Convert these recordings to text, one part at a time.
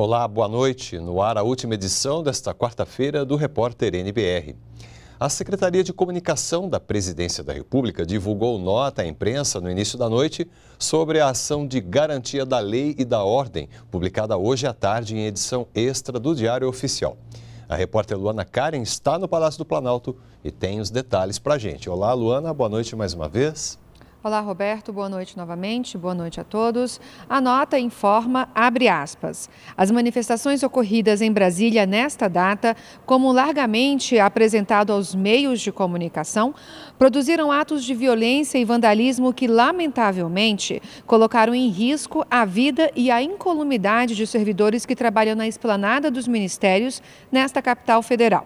Olá, boa noite. No ar, a última edição desta quarta-feira do Repórter NBR. A Secretaria de Comunicação da Presidência da República divulgou nota à imprensa no início da noite sobre a ação de garantia da lei e da ordem, publicada hoje à tarde em edição extra do Diário Oficial. A repórter Luana Karen está no Palácio do Planalto e tem os detalhes para a gente. Olá, Luana, boa noite mais uma vez. Olá, Roberto. Boa noite novamente. Boa noite a todos. A nota informa, abre aspas, as manifestações ocorridas em Brasília nesta data, como largamente apresentado aos meios de comunicação, produziram atos de violência e vandalismo que, lamentavelmente, colocaram em risco a vida e a incolumidade de servidores que trabalham na esplanada dos ministérios nesta capital federal.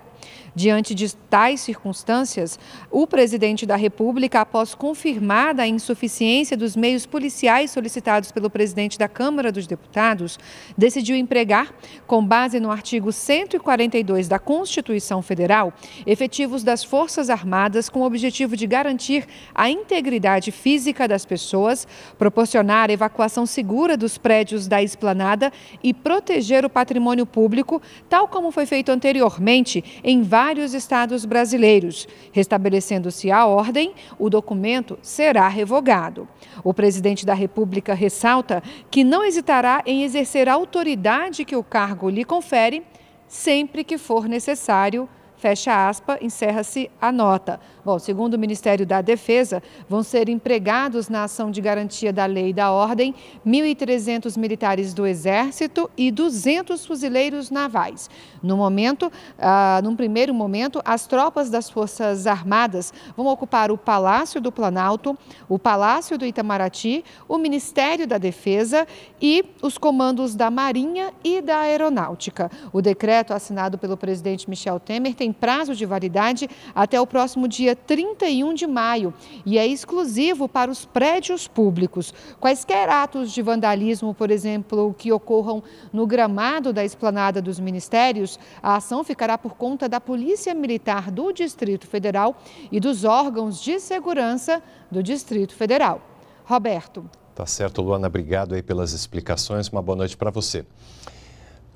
Diante de tais circunstâncias, o presidente da República, após confirmada a insuficiência dos meios policiais solicitados pelo presidente da Câmara dos Deputados, decidiu empregar, com base no artigo 142 da Constituição Federal, efetivos das Forças Armadas com o objetivo de garantir a integridade física das pessoas, proporcionar a evacuação segura dos prédios da esplanada e proteger o patrimônio público, tal como foi feito anteriormente em vários vários estados brasileiros. Restabelecendo-se a ordem, o documento será revogado. O presidente da República ressalta que não hesitará em exercer a autoridade que o cargo lhe confere sempre que for necessário Fecha aspa, encerra-se a nota. Bom, segundo o Ministério da Defesa, vão ser empregados na ação de garantia da lei e da ordem 1.300 militares do Exército e 200 fuzileiros navais. No momento, ah, num primeiro momento, as tropas das Forças Armadas vão ocupar o Palácio do Planalto, o Palácio do Itamaraty, o Ministério da Defesa e os comandos da Marinha e da Aeronáutica. O decreto assinado pelo presidente Michel Temer tem prazo de validade até o próximo dia 31 de maio e é exclusivo para os prédios públicos. Quaisquer atos de vandalismo, por exemplo, que ocorram no gramado da esplanada dos ministérios, a ação ficará por conta da Polícia Militar do Distrito Federal e dos órgãos de segurança do Distrito Federal. Roberto. Tá certo, Luana. Obrigado aí pelas explicações. Uma boa noite para você.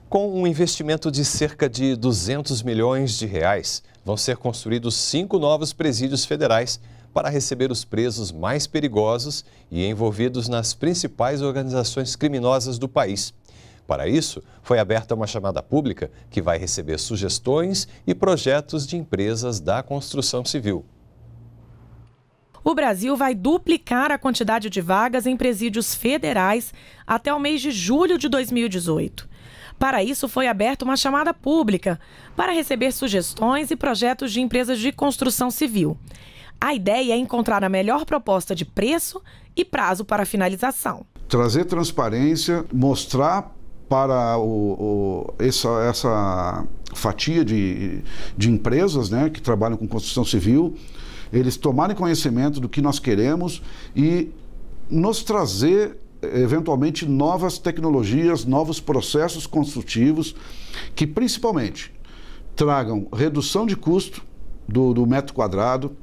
Com um investimento de cerca de 200 milhões de reais, vão ser construídos cinco novos presídios federais para receber os presos mais perigosos e envolvidos nas principais organizações criminosas do país. Para isso, foi aberta uma chamada pública que vai receber sugestões e projetos de empresas da construção civil. O Brasil vai duplicar a quantidade de vagas em presídios federais até o mês de julho de 2018. Para isso, foi aberta uma chamada pública para receber sugestões e projetos de empresas de construção civil. A ideia é encontrar a melhor proposta de preço e prazo para finalização. Trazer transparência, mostrar para o, o, essa, essa fatia de, de empresas né, que trabalham com construção civil, eles tomarem conhecimento do que nós queremos e nos trazer eventualmente novas tecnologias, novos processos construtivos que principalmente tragam redução de custo do, do metro quadrado,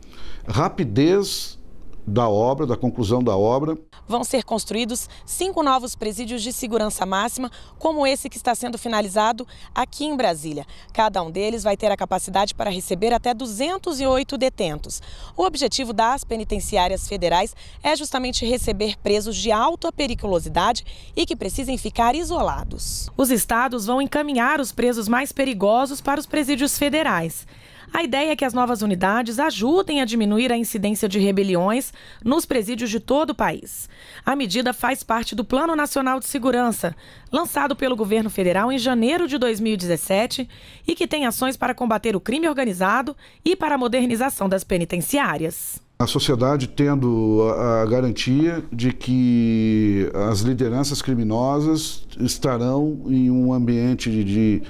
rapidez da obra, da conclusão da obra vão ser construídos cinco novos presídios de segurança máxima, como esse que está sendo finalizado aqui em Brasília. Cada um deles vai ter a capacidade para receber até 208 detentos. O objetivo das penitenciárias federais é justamente receber presos de alta periculosidade e que precisem ficar isolados. Os estados vão encaminhar os presos mais perigosos para os presídios federais. A ideia é que as novas unidades ajudem a diminuir a incidência de rebeliões nos presídios de todo o país. A medida faz parte do Plano Nacional de Segurança, lançado pelo governo federal em janeiro de 2017 e que tem ações para combater o crime organizado e para a modernização das penitenciárias. A sociedade tendo a garantia de que as lideranças criminosas estarão em um ambiente de,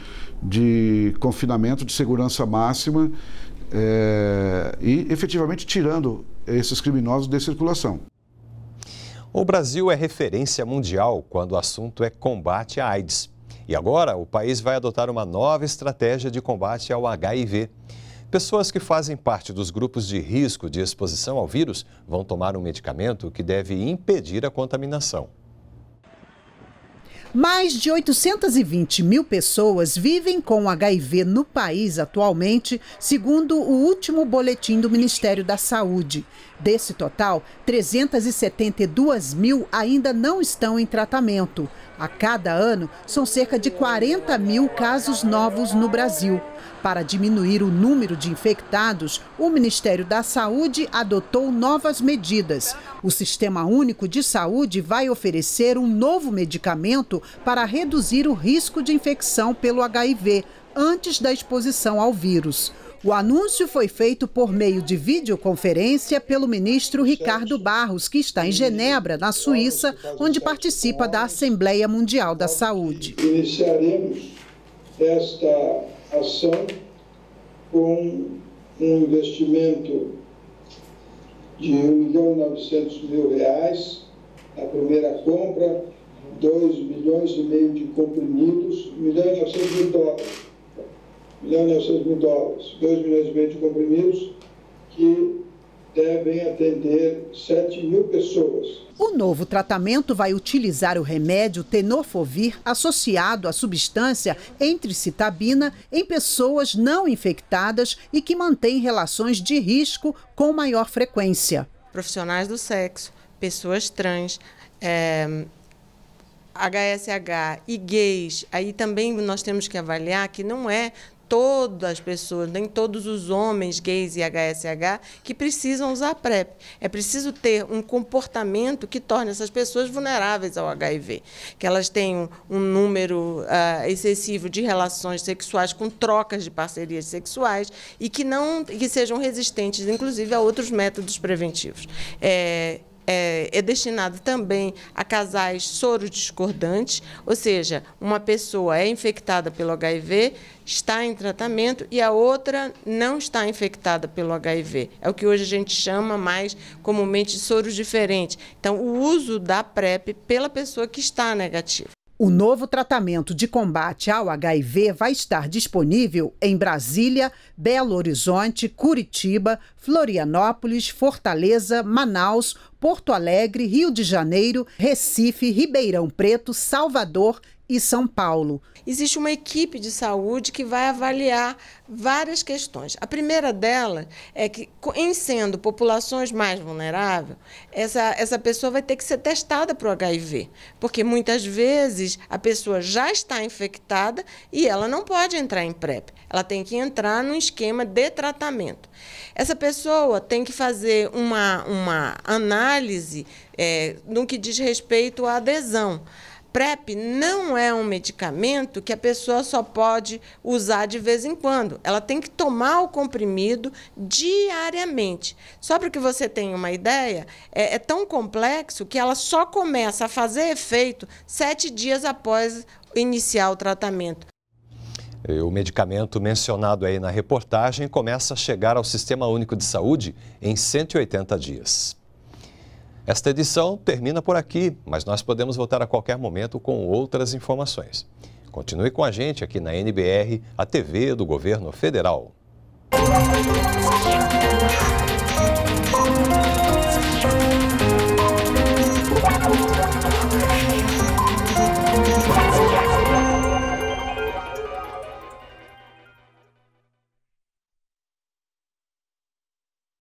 de confinamento, de segurança máxima é, e efetivamente tirando esses criminosos de circulação. O Brasil é referência mundial quando o assunto é combate à AIDS. E agora o país vai adotar uma nova estratégia de combate ao HIV. Pessoas que fazem parte dos grupos de risco de exposição ao vírus vão tomar um medicamento que deve impedir a contaminação. Mais de 820 mil pessoas vivem com HIV no país atualmente, segundo o último boletim do Ministério da Saúde. Desse total, 372 mil ainda não estão em tratamento. A cada ano, são cerca de 40 mil casos novos no Brasil. Para diminuir o número de infectados, o Ministério da Saúde adotou novas medidas. O Sistema Único de Saúde vai oferecer um novo medicamento para reduzir o risco de infecção pelo HIV antes da exposição ao vírus. O anúncio foi feito por meio de videoconferência pelo ministro Ricardo Barros, que está em Genebra, na Suíça, onde participa da Assembleia Mundial da Saúde. Iniciaremos esta ação com um investimento de 1 milhão e 900 mil reais na primeira compra 2 milhões e meio de comprimidos, 1 milhão e 900 mil dólares, 1 milhão e 900 mil dólares, 2 milhões e meio de comprimidos que devem atender 7 mil pessoas. O novo tratamento vai utilizar o remédio tenofovir associado à substância entricitabina em pessoas não infectadas e que mantêm relações de risco com maior frequência. Profissionais do sexo, pessoas trans, é HSH e gays, aí também nós temos que avaliar que não é todas as pessoas, nem todos os homens gays e HSH que precisam usar PrEP. É preciso ter um comportamento que torne essas pessoas vulneráveis ao HIV, que elas tenham um número uh, excessivo de relações sexuais com trocas de parcerias sexuais e que não que sejam resistentes, inclusive, a outros métodos preventivos. É, é, é destinado também a casais soro discordantes, ou seja, uma pessoa é infectada pelo HIV, está em tratamento e a outra não está infectada pelo HIV. É o que hoje a gente chama mais comumente de soro diferente. Então, o uso da PrEP pela pessoa que está negativa. O novo tratamento de combate ao HIV vai estar disponível em Brasília, Belo Horizonte, Curitiba, Florianópolis, Fortaleza, Manaus, Porto Alegre, Rio de Janeiro, Recife, Ribeirão Preto, Salvador e São Paulo. Existe uma equipe de saúde que vai avaliar várias questões. A primeira dela é que, em sendo populações mais vulneráveis, essa, essa pessoa vai ter que ser testada para o HIV, porque muitas vezes a pessoa já está infectada e ela não pode entrar em PrEP. Ela tem que entrar num esquema de tratamento. Essa pessoa tem que fazer uma, uma análise análise é, no que diz respeito à adesão. PrEP não é um medicamento que a pessoa só pode usar de vez em quando. Ela tem que tomar o comprimido diariamente. Só para que você tenha uma ideia, é, é, tão complexo que ela só começa a fazer efeito sete dias após iniciar o tratamento. O medicamento mencionado aí na reportagem começa a chegar ao Sistema Único de Saúde em 180 dias. Esta edição termina por aqui, mas nós podemos voltar a qualquer momento com outras informações. Continue com a gente aqui na NBR, a TV do Governo Federal.